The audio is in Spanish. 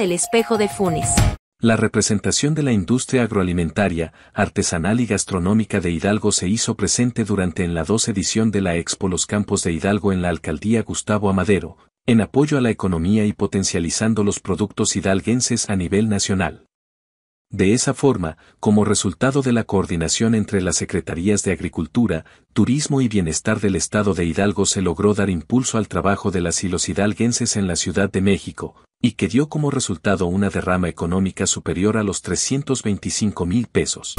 El espejo de Funes. La representación de la industria agroalimentaria, artesanal y gastronómica de Hidalgo se hizo presente durante en la dos edición de la Expo Los Campos de Hidalgo en la alcaldía Gustavo Amadero, en apoyo a la economía y potencializando los productos hidalguenses a nivel nacional. De esa forma, como resultado de la coordinación entre las Secretarías de Agricultura, Turismo y Bienestar del Estado de Hidalgo se logró dar impulso al trabajo de las y los hidalguenses en la Ciudad de México, y que dio como resultado una derrama económica superior a los 325 mil pesos.